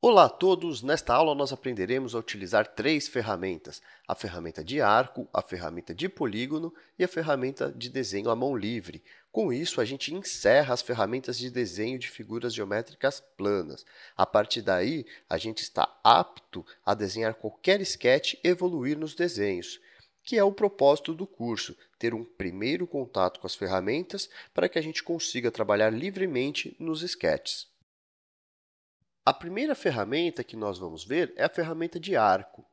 Olá a todos! Nesta aula nós aprenderemos a utilizar três ferramentas: a ferramenta de arco, a ferramenta de polígono e a ferramenta de desenho à mão livre. Com isso, a gente encerra as ferramentas de desenho de figuras geométricas planas. A partir daí, a gente está apto a desenhar qualquer esquete e evoluir nos desenhos que é o propósito do curso, ter um primeiro contato com as ferramentas para que a gente consiga trabalhar livremente nos sketches. A primeira ferramenta que nós vamos ver é a ferramenta de arco.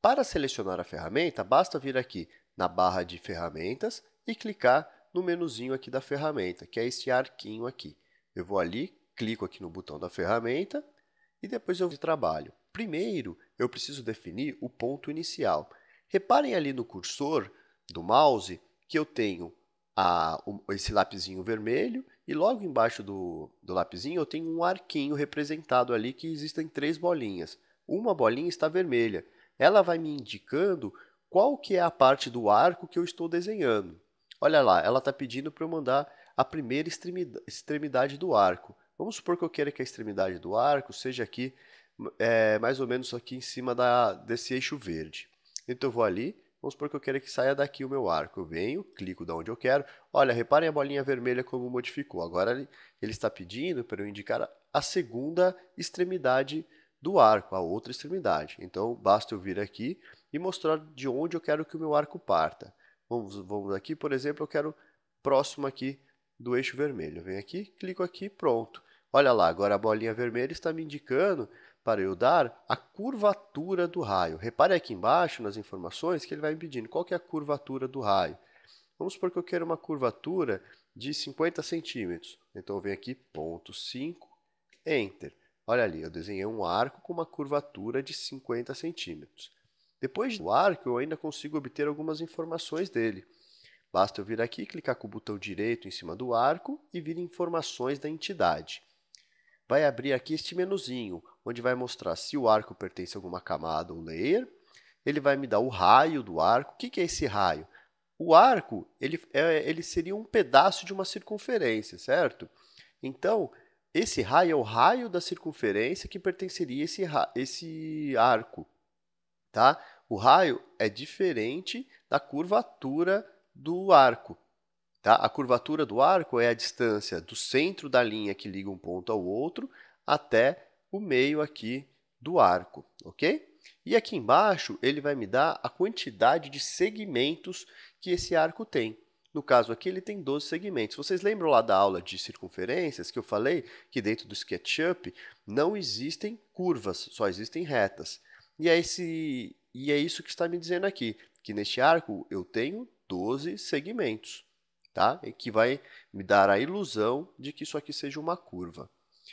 Para selecionar a ferramenta, basta vir aqui na barra de ferramentas e clicar no menuzinho aqui da ferramenta, que é esse arquinho aqui. Eu vou ali, clico aqui no botão da ferramenta e depois eu trabalho. Primeiro, eu preciso definir o ponto inicial. Reparem ali no cursor do mouse que eu tenho a, esse lapisinho vermelho e logo embaixo do, do lapisinho eu tenho um arquinho representado ali que existem três bolinhas. Uma bolinha está vermelha. Ela vai me indicando qual que é a parte do arco que eu estou desenhando. Olha lá, ela está pedindo para eu mandar a primeira extremidade do arco. Vamos supor que eu queira que a extremidade do arco seja aqui, é, mais ou menos aqui em cima da, desse eixo verde. Então eu vou ali, vamos supor que eu quero que saia daqui o meu arco. Eu venho, clico da onde eu quero. Olha, reparem a bolinha vermelha como modificou. Agora ele está pedindo para eu indicar a segunda extremidade do arco, a outra extremidade. Então basta eu vir aqui e mostrar de onde eu quero que o meu arco parta. Vamos, vamos aqui, por exemplo, eu quero próximo aqui do eixo vermelho. Eu venho aqui, clico aqui, pronto. Olha lá, agora a bolinha vermelha está me indicando para eu dar a curvatura do raio. Repare aqui embaixo nas informações que ele vai me pedindo qual que é a curvatura do raio. Vamos supor que eu quero uma curvatura de 50 centímetros. Então eu venho aqui, ponto 5, Enter. Olha ali, eu desenhei um arco com uma curvatura de 50 centímetros. Depois do arco, eu ainda consigo obter algumas informações dele. Basta eu vir aqui, clicar com o botão direito em cima do arco e vir informações da entidade. Vai abrir aqui este menuzinho, onde vai mostrar se o arco pertence a alguma camada ou layer. Ele vai me dar o raio do arco. O que, é esse raio? O arco ele, é, ele seria um pedaço de uma circunferência, certo? Então, esse raio é o raio da circunferência que pertenceria a esse, esse arco. Tá? O raio é diferente da curvatura do arco. Tá? A curvatura do arco é a distância do centro da linha que liga um ponto ao outro até o meio aqui do arco, ok? E aqui embaixo ele vai me dar a quantidade de segmentos que esse arco tem. No caso aqui, ele tem 12 segmentos. Vocês lembram lá da aula de circunferências que eu falei que dentro do SketchUp não existem curvas, só existem retas. E é, esse, e é isso que está me dizendo aqui, que neste arco eu tenho 12 segmentos, tá? E que vai me dar a ilusão de que isso aqui seja uma curva.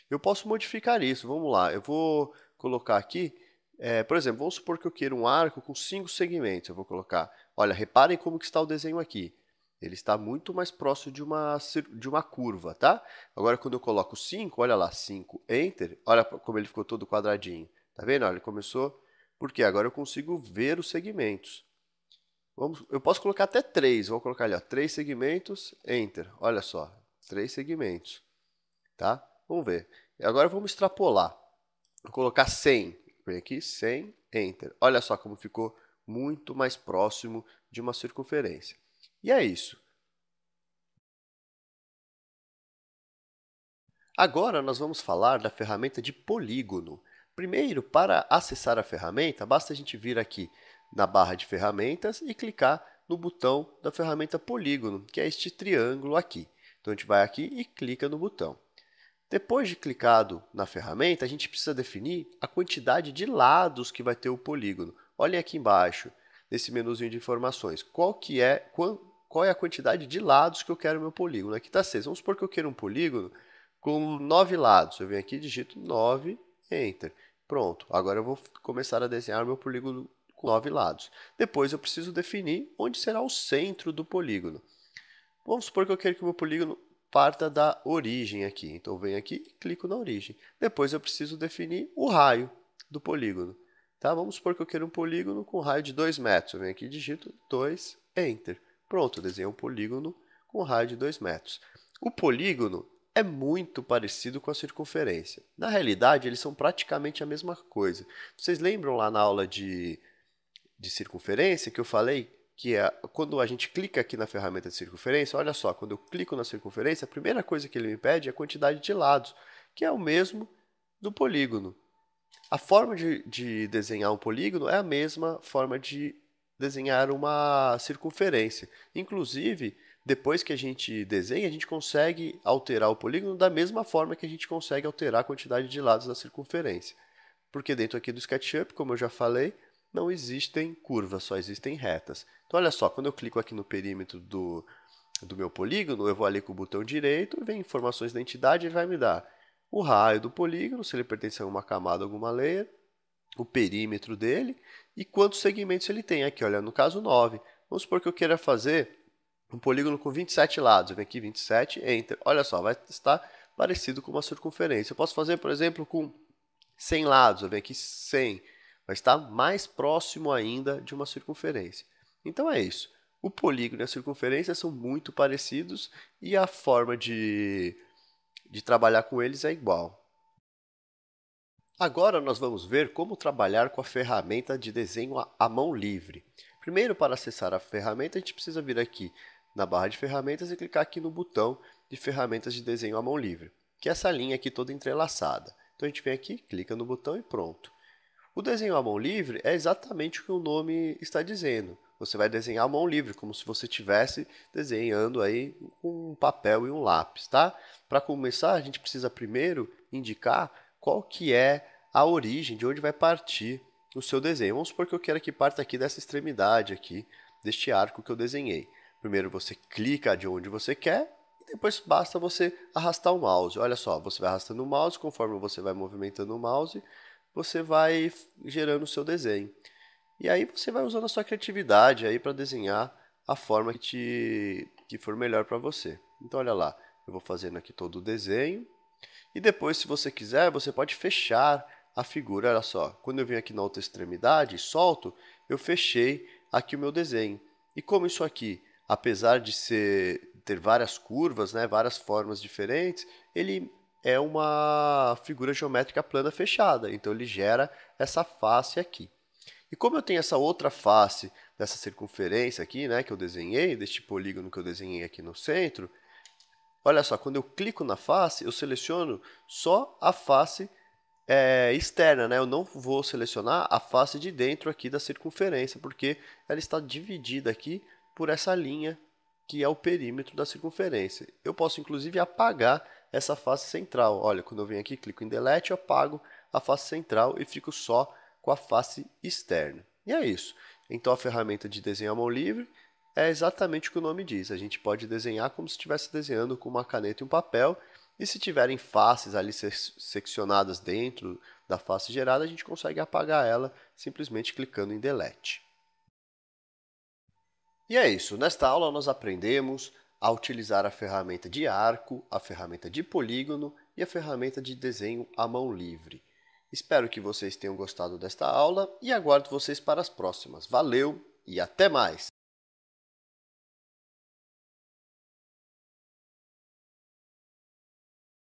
Eu posso modificar isso. Vamos lá, eu vou colocar aqui, é, por exemplo, vamos supor que eu queira um arco com cinco segmentos. Eu vou colocar, olha, reparem como que está o desenho aqui. Ele está muito mais próximo de uma, de uma curva, tá? Agora, quando eu coloco 5, olha lá, 5, Enter, olha como ele ficou todo quadradinho. Tá vendo? Olha, ele começou... Porque agora eu consigo ver os segmentos. Vamos, eu posso colocar até 3. Vou colocar ali, 3 segmentos, Enter. Olha só, 3 segmentos, tá? Vamos ver. Agora vamos extrapolar. Vou colocar 100. Vem aqui, 100, Enter. Olha só como ficou muito mais próximo de uma circunferência. E é isso. Agora nós vamos falar da ferramenta de polígono. Primeiro, para acessar a ferramenta, basta a gente vir aqui na barra de ferramentas e clicar no botão da ferramenta polígono, que é este triângulo aqui. Então a gente vai aqui e clica no botão. Depois de clicado na ferramenta, a gente precisa definir a quantidade de lados que vai ter o polígono. Olhem aqui embaixo, nesse menuzinho de informações, qual, que é, qual, qual é a quantidade de lados que eu quero meu polígono. Aqui está 6. Vamos supor que eu queira um polígono com 9 lados. Eu venho aqui, digito 9, enter. Pronto, agora eu vou começar a desenhar meu polígono com 9 lados. Depois eu preciso definir onde será o centro do polígono. Vamos supor que eu quero que o meu polígono parta da origem aqui. Então, venho aqui e clico na origem. Depois, eu preciso definir o raio do polígono. Tá? Vamos supor que eu quero um polígono com raio de 2 metros. Eu venho aqui e digito 2, Enter. Pronto, desenhei um polígono com raio de 2 metros. O polígono é muito parecido com a circunferência. Na realidade, eles são praticamente a mesma coisa. Vocês lembram lá na aula de, de circunferência que eu falei que é quando a gente clica aqui na ferramenta de circunferência, olha só, quando eu clico na circunferência, a primeira coisa que ele me pede é a quantidade de lados, que é o mesmo do polígono. A forma de, de desenhar um polígono é a mesma forma de desenhar uma circunferência. Inclusive, depois que a gente desenha, a gente consegue alterar o polígono da mesma forma que a gente consegue alterar a quantidade de lados da circunferência. Porque dentro aqui do SketchUp, como eu já falei, não existem curvas, só existem retas. Então, olha só, quando eu clico aqui no perímetro do, do meu polígono, eu vou ali com o botão direito, vem informações da entidade, ele vai me dar o raio do polígono, se ele pertence a alguma camada, alguma layer, o perímetro dele e quantos segmentos ele tem. Aqui, olha, no caso 9. Vamos supor que eu queira fazer um polígono com 27 lados. Eu venho aqui 27, enter. Olha só, vai estar parecido com uma circunferência. Eu posso fazer, por exemplo, com 100 lados. Eu venho aqui 100 vai estar tá mais próximo ainda de uma circunferência. Então é isso. O polígono e a circunferência são muito parecidos e a forma de, de trabalhar com eles é igual. Agora nós vamos ver como trabalhar com a ferramenta de desenho à mão livre. Primeiro, para acessar a ferramenta, a gente precisa vir aqui na barra de ferramentas e clicar aqui no botão de ferramentas de desenho à mão livre, que é essa linha aqui toda entrelaçada. Então a gente vem aqui, clica no botão e pronto. O desenho à mão livre é exatamente o que o nome está dizendo. Você vai desenhar à mão livre, como se você estivesse desenhando aí com um papel e um lápis, tá? Para começar, a gente precisa primeiro indicar qual que é a origem, de onde vai partir o seu desenho. Vamos supor que eu quero que parta aqui dessa extremidade aqui, deste arco que eu desenhei. Primeiro você clica de onde você quer e depois basta você arrastar o mouse. Olha só, você vai arrastando o mouse, conforme você vai movimentando o mouse, você vai gerando o seu desenho. E aí você vai usando a sua criatividade aí para desenhar a forma que, te, que for melhor para você. Então olha lá, eu vou fazendo aqui todo o desenho. E depois, se você quiser, você pode fechar a figura. Olha só, quando eu venho aqui na outra extremidade e solto, eu fechei aqui o meu desenho. E como isso aqui, apesar de ser, ter várias curvas, né, várias formas diferentes, ele é uma figura geométrica plana fechada, então ele gera essa face aqui. E como eu tenho essa outra face dessa circunferência aqui, né, que eu desenhei, deste polígono que eu desenhei aqui no centro, olha só, quando eu clico na face, eu seleciono só a face é, externa, né? Eu não vou selecionar a face de dentro aqui da circunferência, porque ela está dividida aqui por essa linha que é o perímetro da circunferência. Eu posso, inclusive, apagar essa face central. Olha, quando eu venho aqui, clico em delete, eu apago a face central e fico só com a face externa. E é isso. Então a ferramenta de desenho à mão livre é exatamente o que o nome diz. A gente pode desenhar como se estivesse desenhando com uma caneta e um papel, e se tiverem faces ali seccionadas dentro da face gerada, a gente consegue apagar ela simplesmente clicando em delete. E é isso. Nesta aula nós aprendemos a utilizar a ferramenta de arco, a ferramenta de polígono e a ferramenta de desenho à mão livre. Espero que vocês tenham gostado desta aula e aguardo vocês para as próximas. Valeu e até mais!